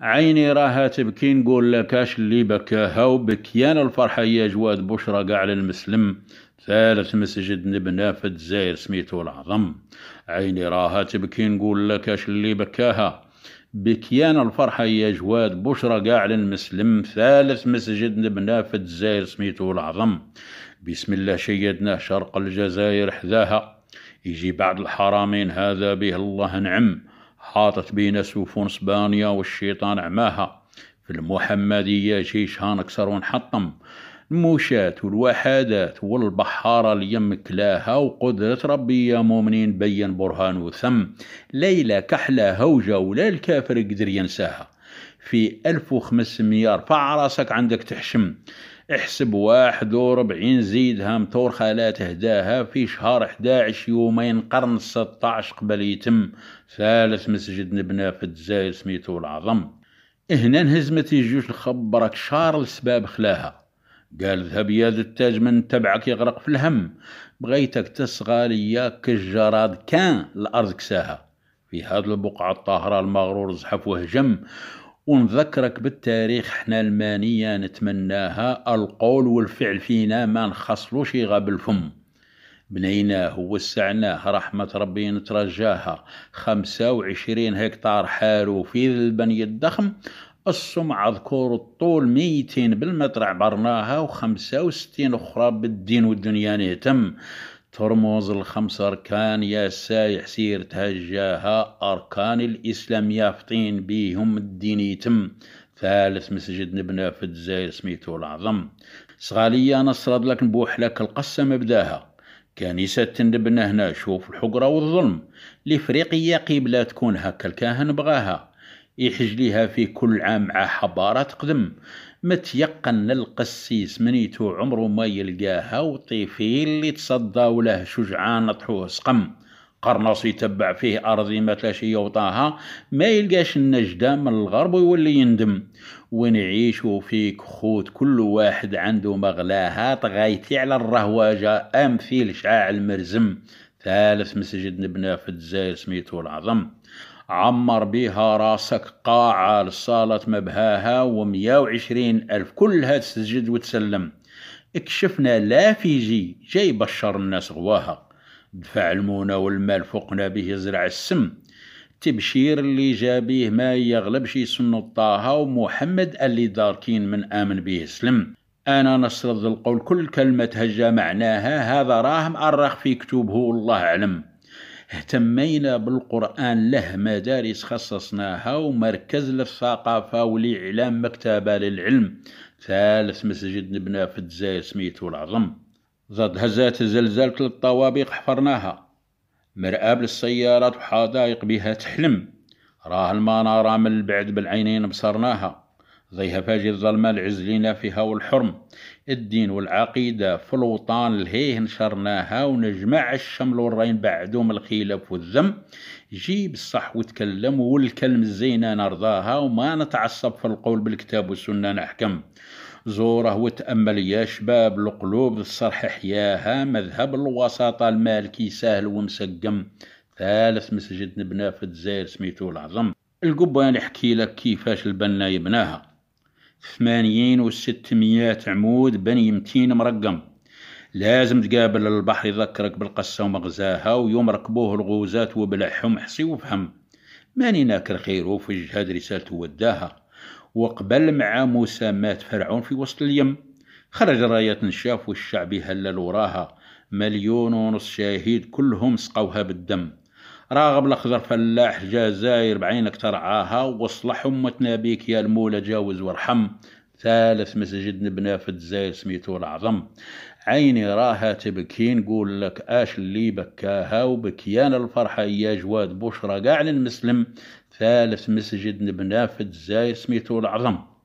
عيني راها تبكي نقول لكاش اللي بكاها وبكيان الفرحة هي جواد بشرى قاع للمسلم ثالث مسجد نبنا في الجزائر سميتو العظم عيني راها تبكي نقول لكاش اللي بكاها بكيان الفرحة يا جواد بشرى قاع للمسلم ثالث مسجد نبنا في الجزائر سميتو العظم بسم الله شيدناه شرق الجزائر حذاها يجي بعد الحرمين هذا به الله نعم حاطت بينا سفن اسبانيا والشيطان عماها في المحمدية جيشها نكسر ونحطم الموشات والوحدات والبحارة ليمكلاها وقدرة ربي يا مؤمنين بين برهان ثم ليلة كحلة هوجة ولا الكافر قدر ينساها في 1500 رفع راسك عندك تحشم احسب واحد وربعين زيدها متور خالات هداها في شهر 11 يومين قرن 16 قبل يتم ثالث مسجد نبنا في الجزائر سميتو العظم هنا انهزمت الجيوش الخبرك شارل سباب خلاها قال ذهب يا التاج من تبعك يغرق في الهم بغيتك تصغى ليا كالجراد كان الارض كساها في هاد البقعة الطاهرة المغرور زحف وهجم ونذكرك بالتاريخ حنا المانية نتمناها القول والفعل فينا ما نخصلوش غاب الفم بنيناه ووسعناه رحمة ربي نترجاها خمسة وعشرين هكتار حارو في البني الضخم السمعة ذكور الطول ميتين بالمتر عبرناها وخمسة وستين أخرى بالدين والدنيا نهتم ترمز الخمس أركان يا سايح سير تهجاها أركان الإسلام يافطين بيهم الدين يتم ثالث مسجد نبنى في الجزائر سميتو العظم صغالية نصر لك نبوح لك القصة مبداها كنيسة تنبنى هنا شوف الحقرة والظلم لفريقية قبلة تكون هكا الكاهن بغاها يحج ليها في كل عام مع حبارة تقدم متيقن القسيس منيتو عمرو ما يلقاها وطيفين اللي تصداو له شجعان نطحوه سقم قرناص يتبع فيه أرضي ما تلاش يوطاها ما يلقاش النجدة من الغرب ويولي يندم ونعيشوا فيك خوت كل واحد عنده مغلاها تغايتي على الرهواجة أمثيل شاع مرزم ثالث مسجد نبناه في الجزائر سميتو العظم عمر بها راسك قاعة لصالة مبهاها و وعشرين ألف كلها تسجد وتسلم اكشفنا لا في جي جاي بشر الناس غواها دفع المونة والمال فوقنا به زرع السم تبشير اللي جا ما ما يغلبش سن طه ومحمد اللي داركين من آمن به سلم أنا نسرد القول كل كلمة هجا معناها هذا راهم أرخ في كتبه الله أعلم اهتمينا بالقرآن له مدارس خصصناها ومركز للثقافة ولإعلام مكتبة للعلم ثالث مسجد نبنا في الجزائر سميتو العظم زاد هزات زلزال ثلاث حفرناها مرآب للسيارات وحدائق بها تحلم راه المنارة من بعد بالعينين بصرناها ضيهفاج الظلمة العزلينا فيها والحرم الدين والعقيدة في الوطان لهيه نشرناها ونجمع الشمل والرين بعدهم الخلاف والذم جيب الصح وتكلم والكلم الزينة نرضاها وما نتعصب في القول بالكتاب والسنة نحكم زوره وتأمل يا شباب القلوب الصرح حياها مذهب الوساطة المالكي سهل ومسقم ثالث مسجد نبناه في الجزائر سميتو العظم القبة نحكي لك كيفاش البنا يبناها ثمانيين وستميات عمود بني متين مرقم لازم تقابل البحر يذكرك بالقصة ومغزاها ويوم ركبوه الغوزات وبلعهم حصي وفهم ماني ناكر خيرو في جهاد رسالته وداها وقبل مع مات فرعون في وسط اليم خرج راية نشاف والشعب هلل وراها مليون ونص شهيد كلهم سقوها بالدم راغب الأخضر فلاح جزائر بعينك ترعاها واصلح أمتنا بيك يا المولى جاوز وارحم ثالث مسجد نبناه في الجزائر سميتو العظم عيني راها تبكي نقول لك اش اللي بكاها وبكيان الفرحة يا جواد بشرى قاع للمسلم ثالث مسجد نبناه في الجزائر سميتو العظم